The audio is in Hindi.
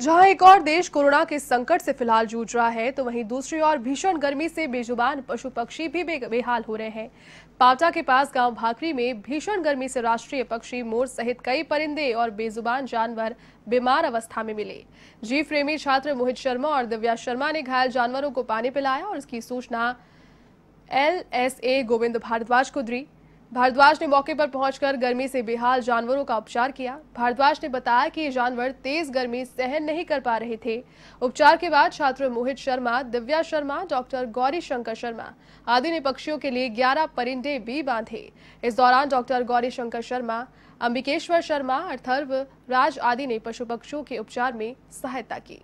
जहां एक और देश कोरोना के संकट से फिलहाल जूझ रहा है तो वहीं दूसरी ओर भीषण गर्मी से बेजुबान पशु पक्षी भी बेहाल हो रहे हैं पावटा के पास गांव भाकरी में भीषण गर्मी से राष्ट्रीय पक्षी मोर सहित कई परिंदे और बेजुबान जानवर बीमार अवस्था में मिले जीव प्रेमी छात्र मोहित शर्मा और दिव्या शर्मा ने घायल जानवरों को पानी पिलाया और इसकी सूचना L S A Govind Bhardwaj को दी भारद्वाज ने मौके पर पहुंचकर गर्मी से बेहाल जानवरों का उपचार किया भारद्वाज ने बताया कि ये जानवर तेज गर्मी सहन नहीं कर पा रहे थे उपचार के बाद छात्र मोहित शर्मा दिव्या शर्मा डॉक्टर गौरी शंकर शर्मा आदि ने पक्षियों के लिए 11 परिंदे भी बांधे इस दौरान डॉक्टर गौरी शंकर शर्मा अंबिकेश्वर शर्मा अथर्व राज आदि ने पशु पक्षियों के उपचार में सहायता की